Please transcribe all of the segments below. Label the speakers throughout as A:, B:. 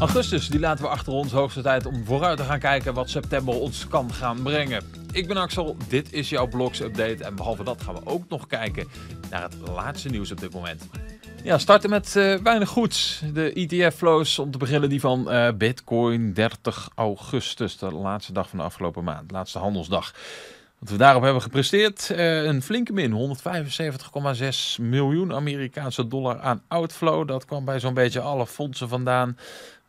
A: Augustus, die laten we achter ons. Hoogste tijd om vooruit te gaan kijken wat september ons kan gaan brengen. Ik ben Axel, dit is jouw Blogs Update. En behalve dat gaan we ook nog kijken naar het laatste nieuws op dit moment. Ja, starten met eh, weinig goeds. De ETF-flows, om te beginnen die van eh, Bitcoin 30 augustus, de laatste dag van de afgelopen maand, de laatste handelsdag. Wat we daarop hebben gepresteerd, eh, een flinke min, 175,6 miljoen Amerikaanse dollar aan outflow. Dat kwam bij zo'n beetje alle fondsen vandaan.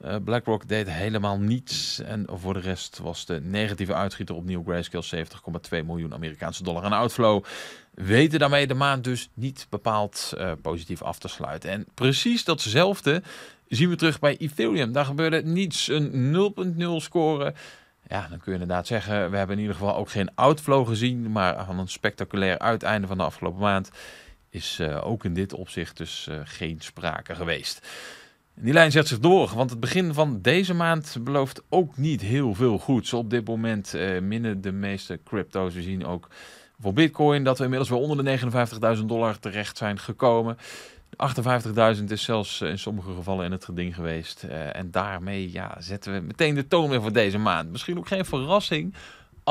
A: Eh, BlackRock deed helemaal niets. En voor de rest was de negatieve uitschieter opnieuw Grayscale 70,2 miljoen Amerikaanse dollar aan outflow. Weten daarmee de maand dus niet bepaald eh, positief af te sluiten. En precies datzelfde zien we terug bij Ethereum. Daar gebeurde niets. Een 0.0 score. Ja, dan kun je inderdaad zeggen, we hebben in ieder geval ook geen outflow gezien. Maar aan een spectaculair uiteinde van de afgelopen maand is eh, ook in dit opzicht dus geen sprake geweest die lijn zet zich door, want het begin van deze maand belooft ook niet heel veel goeds. Op dit moment eh, minnen de meeste crypto's. We zien ook voor Bitcoin dat we inmiddels wel onder de 59.000 dollar terecht zijn gekomen. 58.000 is zelfs eh, in sommige gevallen in het geding geweest. Eh, en daarmee ja, zetten we meteen de toon weer voor deze maand. Misschien ook geen verrassing,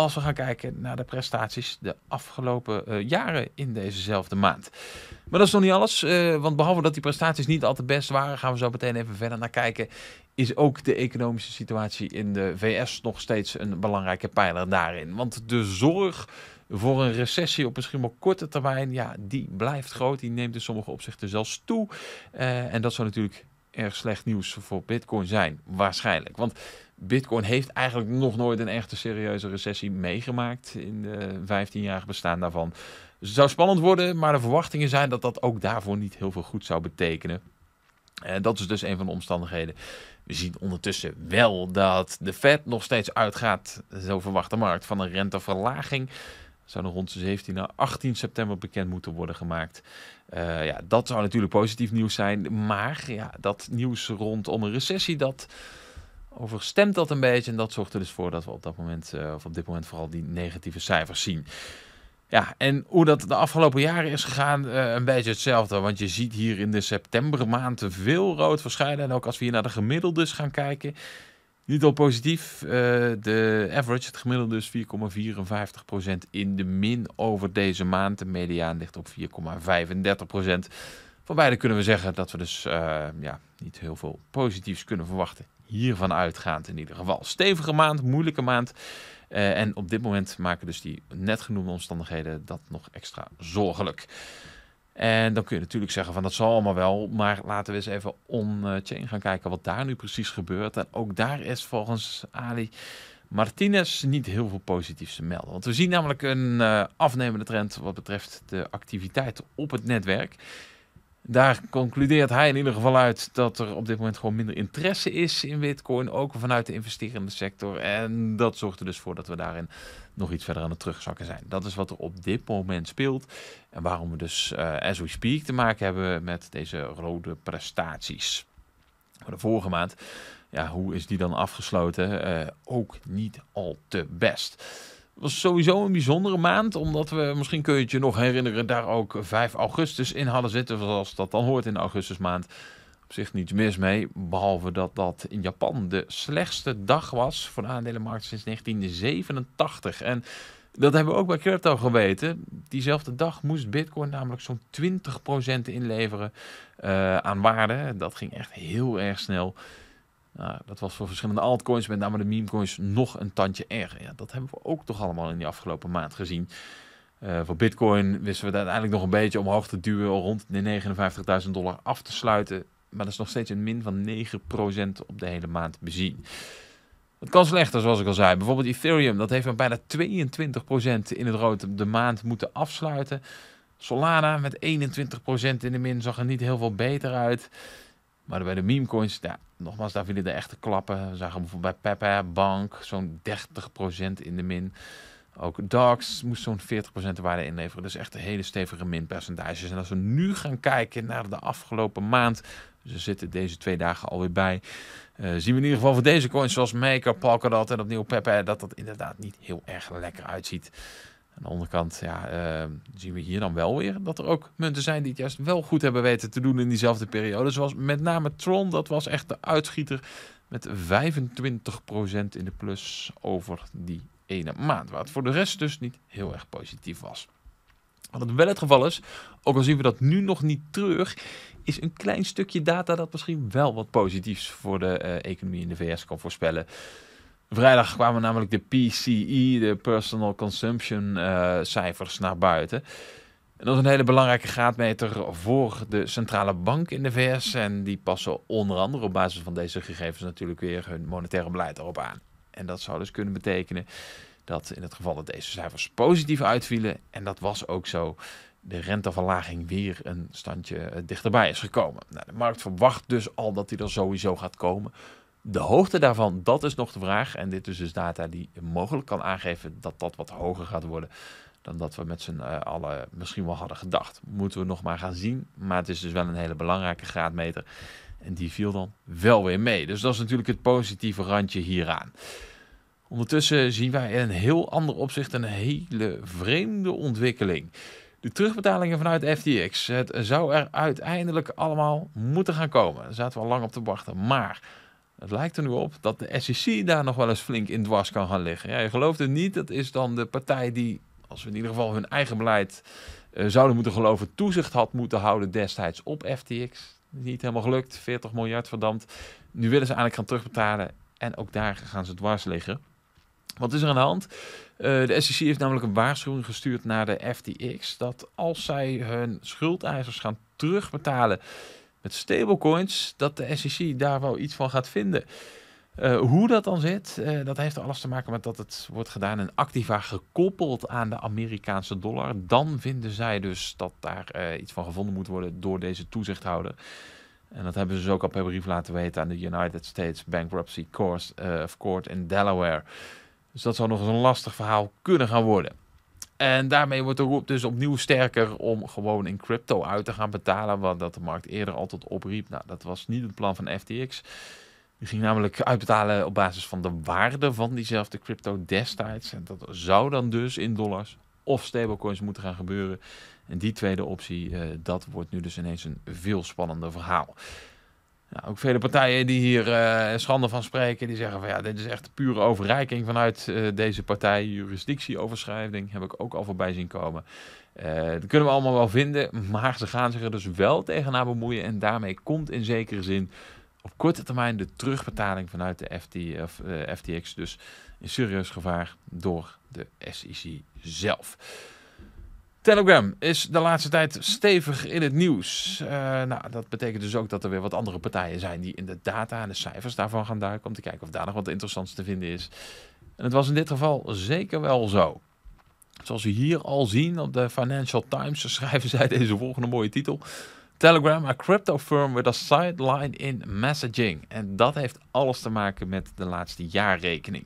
A: als we gaan kijken naar de prestaties de afgelopen eh, jaren in dezezelfde maand. Maar dat is nog niet alles, eh, want behalve dat die prestaties niet altijd best waren, gaan we zo meteen even verder naar kijken. Is ook de economische situatie in de VS nog steeds een belangrijke pijler daarin? Want de zorg voor een recessie op misschien wel korte termijn, ja, die blijft groot. Die neemt in sommige opzichten zelfs toe. Eh, en dat zou natuurlijk erg slecht nieuws voor Bitcoin zijn, waarschijnlijk. Want Bitcoin heeft eigenlijk nog nooit een echte serieuze recessie meegemaakt in de 15 jaar bestaan daarvan. het zou spannend worden, maar de verwachtingen zijn dat dat ook daarvoor niet heel veel goed zou betekenen. En eh, dat is dus een van de omstandigheden. We zien ondertussen wel dat de Fed nog steeds uitgaat, zo verwacht de markt, van een renteverlaging. zou nog rond de 17 naar 18 september bekend moeten worden gemaakt. Eh, ja, dat zou natuurlijk positief nieuws zijn. Maar ja, dat nieuws rondom een recessie, dat overstemt dat een beetje. En dat zorgt er dus voor dat we op dat moment, eh, of op dit moment vooral die negatieve cijfers zien. Ja, en hoe dat de afgelopen jaren is gegaan, eh, een beetje hetzelfde. Want je ziet hier in de septembermaand veel rood verschijnen. En ook als we hier naar de gemiddeldes gaan kijken, niet al positief. Eh, de average, het gemiddelde dus 4,54% in de min over deze maand. De mediaan ligt op 4,35%. Van beide kunnen we zeggen dat we dus ja, niet heel veel positiefs kunnen verwachten hiervan uitgaand in ieder geval. Stevige maand, moeilijke maand. Eh, en op dit moment maken dus die net genoemde omstandigheden dat nog extra zorgelijk. En dan kun je natuurlijk zeggen van dat zal allemaal wel, maar laten we eens even on-chain eh, gaan kijken wat daar nu precies gebeurt. En ook daar is volgens Ali Martinez niet heel veel positiefs te melden. Want we zien namelijk een eh, afnemende trend wat betreft de activiteit op het netwerk. Daar concludeert hij in ieder geval uit dat er op dit moment gewoon minder interesse is in Bitcoin, ook vanuit de investerende sector. En dat zorgt er dus voor dat we daarin nog iets verder aan het terugzakken zijn. Dat is wat er op dit moment speelt en waarom we dus, uh, as we speak, te maken hebben met deze rode prestaties. Voor de vorige maand, ja, hoe is die dan afgesloten? Eh, ook niet al te best was sowieso een bijzondere maand, omdat we, misschien kun je het je nog herinneren, daar ook 5 augustus in hadden zitten, zoals dat dan hoort in de augustusmaand. Op zich niets mis mee, behalve dat dat in Japan de slechtste dag was voor de aandelenmarkt sinds 1987. En dat hebben we ook bij crypto geweten. Diezelfde dag moest Bitcoin namelijk zo'n 20% inleveren eh, aan waarde. Dat ging echt heel erg snel. Nou, dat was voor verschillende altcoins, met name de memecoins, nog een tandje erger. Ja, dat hebben we ook toch allemaal in die afgelopen maand gezien. Eh, voor Bitcoin wisten we dat uiteindelijk nog een beetje omhoog te duwen, rond de 59.000 dollar af te sluiten. Maar dat is nog steeds een min van 9% op de hele maand bezien. Het kan slechter, zoals ik al zei. Bijvoorbeeld Ethereum, dat heeft maar bijna 22% in het rood de maand moeten afsluiten. Solana met 21% in de min zag er niet heel veel beter uit. Maar bij de meme coins, ja, nogmaals, daar vielen de echte klappen. We zagen bijvoorbeeld bij Pepe Bank zo'n 30% in de min. Ook DAX moest zo'n 40% de waarde inleveren. Dus echt een hele stevige minpercentages. En als we nu gaan kijken naar de afgelopen maand. Ze dus zitten deze twee dagen alweer bij. Eh, zien we in ieder geval voor deze coins zoals Maker, Polkadot en opnieuw Pepe... dat dat inderdaad niet heel erg lekker uitziet. Aan de onderkant ja, ehm, zien we hier dan wel weer dat er ook munten zijn die het juist wel goed hebben weten te doen in diezelfde periode. Zoals met name Tron, dat was echt de uitschieter met 25% in de plus over die ene maand. Wat voor de rest dus niet heel erg positief was. Wat het wel het geval is, ook al zien we dat nu nog niet terug, is een klein stukje data dat misschien wel wat positiefs voor de eh, economie in de VS kan voorspellen. Vrijdag kwamen namelijk de PCE, de Personal Consumption eh, cijfers, naar buiten. En dat is een hele belangrijke graadmeter voor de centrale bank in de VS. En die passen onder andere op basis van deze gegevens natuurlijk weer hun monetaire beleid erop aan. En dat zou dus kunnen betekenen dat in het geval dat deze cijfers positief uitvielen, en dat was ook zo, de renteverlaging weer een standje eh, dichterbij is gekomen. Nou, de markt verwacht dus al dat die er sowieso gaat komen. De hoogte daarvan, dat is nog de vraag. En dit is dus data die mogelijk kan aangeven dat dat wat hoger gaat worden dan dat we met z'n uh, allen misschien wel hadden gedacht. Moeten we nog maar gaan zien. Maar het is dus wel een hele belangrijke graadmeter. En die viel dan wel weer mee. Dus dat is natuurlijk het positieve randje hieraan. Ondertussen zien wij in een heel ander opzicht een hele vreemde ontwikkeling. De terugbetalingen vanuit FTX. Het zou er uiteindelijk allemaal moeten gaan komen. Daar zaten we al lang op te wachten. Maar het lijkt er nu op dat de SEC daar nog wel eens flink in dwars kan gaan liggen. Ja, je gelooft het niet, dat is dan de partij die, als we in ieder geval hun eigen beleid eh, zouden moeten geloven, toezicht had moeten houden destijds op FTX. Niet helemaal gelukt, 40 miljard verdampt. Nu willen ze eigenlijk gaan terugbetalen en ook daar gaan ze dwars liggen. Wat is er aan de hand? Eh, de SEC heeft namelijk een waarschuwing gestuurd naar de FTX dat als zij hun schuldeisers gaan terugbetalen met stablecoins, dat de SEC daar wel iets van gaat vinden. Eh, hoe dat dan zit, eh, dat heeft alles te maken met dat het wordt gedaan in Activa gekoppeld aan de Amerikaanse dollar. Dan vinden zij dus dat daar eh, iets van gevonden moet worden door deze toezichthouder. En dat hebben ze dus ook al per brief laten weten aan de United States Bankruptcy Court, of Court in Delaware. Dus dat zou nog eens een lastig verhaal kunnen gaan worden. En daarmee wordt de roep dus opnieuw sterker om gewoon in crypto uit te gaan betalen. Wat dat de markt eerder altijd opriep. Nou, dat was niet het plan van FTX. Die ging namelijk uitbetalen op basis van de waarde van diezelfde crypto destijds. En dat zou dan dus in dollars of stablecoins moeten gaan gebeuren. En die tweede optie, eh, dat wordt nu dus ineens een veel spannender verhaal ook vele partijen die hier eh, schande van spreken, die zeggen van ja, dit is echt pure overrijking vanuit eh, deze partij. Jurisdictieoverschrijding heb ik ook al voorbij zien komen. Uh, dat kunnen we allemaal wel vinden, maar ze gaan zich er dus wel tegenaan bemoeien. En daarmee komt in zekere zin op korte termijn de terugbetaling vanuit de FT, of, FTX dus in serieus gevaar door de SEC zelf. Telegram is de laatste tijd stevig in het nieuws. Eh, nou, dat betekent dus ook dat er weer wat andere partijen zijn die in de data en de cijfers daarvan gaan duiken. Om te kijken of daar nog wat interessants te vinden is. En het was in dit geval zeker wel zo. Zoals we hier al zien op de Financial Times schrijven zij deze volgende mooie titel. Telegram, a crypto firm with a sideline in messaging. En dat heeft alles te maken met de laatste jaarrekening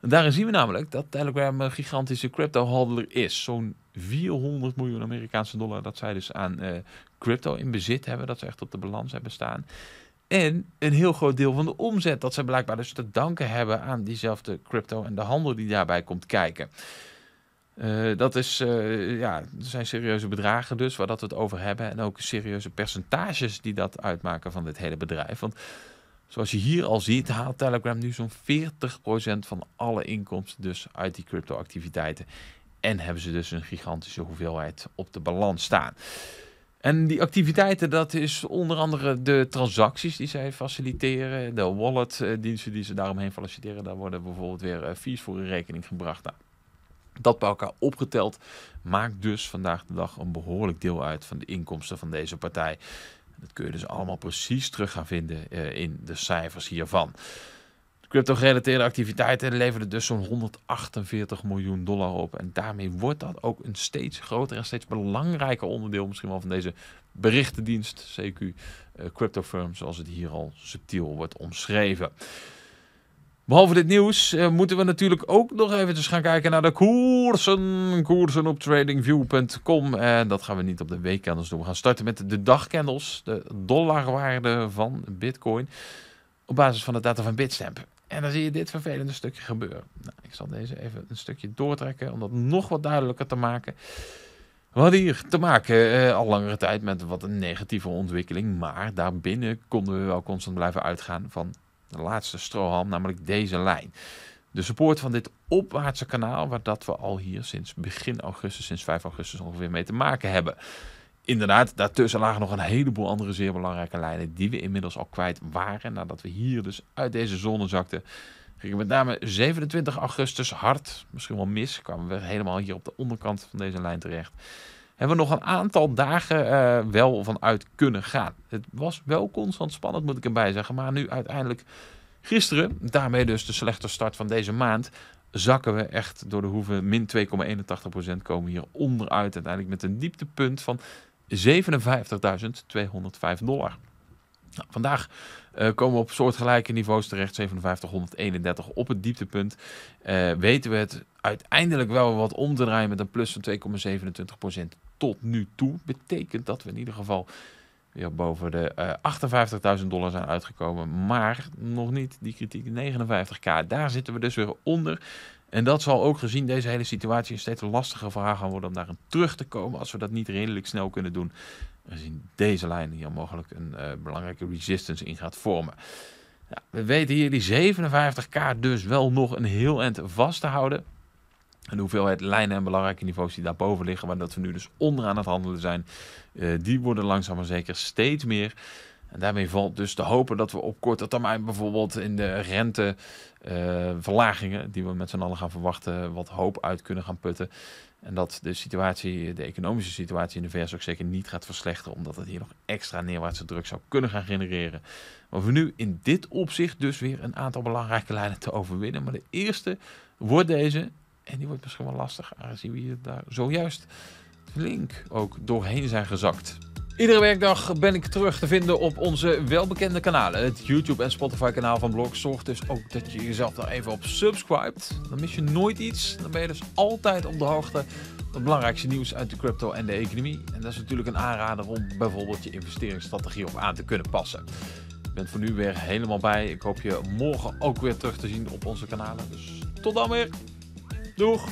A: daarin zien we namelijk dat Telegram een gigantische crypto-holder is. Zo'n 400 miljoen Amerikaanse dollar dat zij dus aan eh, crypto in bezit hebben. Dat ze echt op de balans hebben staan. En een heel groot deel van de omzet dat zij blijkbaar dus te danken hebben aan diezelfde crypto en de handel die daarbij komt kijken. Eh, dat is, eh, ja, zijn serieuze bedragen dus waar dat we het over hebben. En ook serieuze percentages die dat uitmaken van dit hele bedrijf. Want Zoals je hier al ziet, haalt Telegram nu zo'n 40% van alle inkomsten dus uit die crypto-activiteiten. En hebben ze dus een gigantische hoeveelheid op de balans staan. En die activiteiten, dat is onder andere de transacties die zij faciliteren, de walletdiensten die ze daaromheen faciliteren. Daar worden bijvoorbeeld weer eh, fees voor in rekening gebracht. Nou, dat bij elkaar opgeteld maakt dus vandaag de dag een behoorlijk deel uit van de inkomsten van deze partij. Dat kun je dus allemaal precies terug gaan vinden eh, in de cijfers hiervan. Crypto-gerelateerde activiteiten leverden dus zo'n 148 miljoen dollar op. En daarmee wordt dat ook een steeds groter en steeds belangrijker onderdeel misschien wel van deze berichtendienst, CQ, eh, crypto firm, zoals het hier al subtiel wordt omschreven. Behalve dit nieuws eh, moeten we natuurlijk ook nog even gaan kijken naar de koersen. Koersen op tradingview.com. En dat gaan we niet op de weekcandles doen. We gaan starten met de dagcandles. De dollarwaarde van bitcoin. Op basis van de data van Bitstamp. En dan zie je dit vervelende stukje gebeuren. Nou, ik zal deze even een stukje doortrekken om dat nog wat duidelijker te maken. We hadden hier te maken eh, al langere tijd met wat een negatieve ontwikkeling. Maar daarbinnen konden we wel constant blijven uitgaan van de laatste strohalm, namelijk deze lijn. De support van dit opwaartse kanaal, waar dat we al hier sinds begin augustus, sinds 5 augustus ongeveer mee te maken hebben. Inderdaad, daartussen lagen nog een heleboel andere zeer belangrijke lijnen die we inmiddels al kwijt waren. Nadat we hier dus uit deze zone zakten, gingen met name 27 augustus hard, misschien wel mis, kwamen we helemaal hier op de onderkant van deze lijn terecht hebben we nog een aantal dagen uh, wel vanuit kunnen gaan. Het was wel constant spannend, moet ik erbij zeggen. Maar nu uiteindelijk gisteren, daarmee dus de slechte start van deze maand, zakken we echt door de hoeven. Min 2,81% komen hier onderuit. Uiteindelijk met een dieptepunt van 57.205 dollar. Nou, vandaag eh, komen we op soortgelijke niveaus terecht, 5731 op het dieptepunt. Eh, weten we het uiteindelijk wel wat om te draaien met een plus van 2,27% tot nu toe. Betekent dat we in ieder geval weer boven de 58.000 eh, dollar zijn uitgekomen. Maar nog niet die kritiek 59k. Daar zitten we dus weer onder. En dat zal ook gezien deze hele situatie een steeds lastiger vraag gaan worden om daar terug te komen. Als we dat niet redelijk snel kunnen doen aangezien deze lijn hier mogelijk een eh, belangrijke resistance in gaat vormen. Ja, we weten hier die 57k dus wel nog een heel eind vast te houden. En de hoeveelheid lijnen en belangrijke niveaus die daarboven liggen, waar dat we nu dus onderaan het handelen zijn, eh, die worden langzaam maar zeker steeds meer. En daarmee valt dus te hopen dat we op korte termijn bijvoorbeeld in de renteverlagingen, eh, die we met z'n allen gaan verwachten, wat hoop uit kunnen gaan putten. En dat de situatie, de economische situatie in de VS ook zeker niet gaat verslechteren, omdat het hier nog extra neerwaartse druk zou kunnen gaan genereren. Maar we nu in dit opzicht dus weer een aantal belangrijke lijnen te overwinnen. Maar de eerste wordt deze, en die wordt misschien wel lastig, aangezien we hier daar zojuist flink ook doorheen zijn gezakt. Iedere werkdag ben ik terug te vinden op onze welbekende kanalen. Het YouTube en Spotify kanaal van Blog. Zorg dus ook dat je jezelf daar even op subscribed. Dan mis je nooit iets. Dan ben je dus altijd op de hoogte het belangrijkste nieuws uit de crypto en de economie. En dat is natuurlijk een aanrader om bijvoorbeeld je investeringsstrategie op aan te kunnen passen. Ik ben voor nu weer helemaal bij. Ik hoop je morgen ook weer terug te zien op onze kanalen. Dus tot dan weer. Doeg!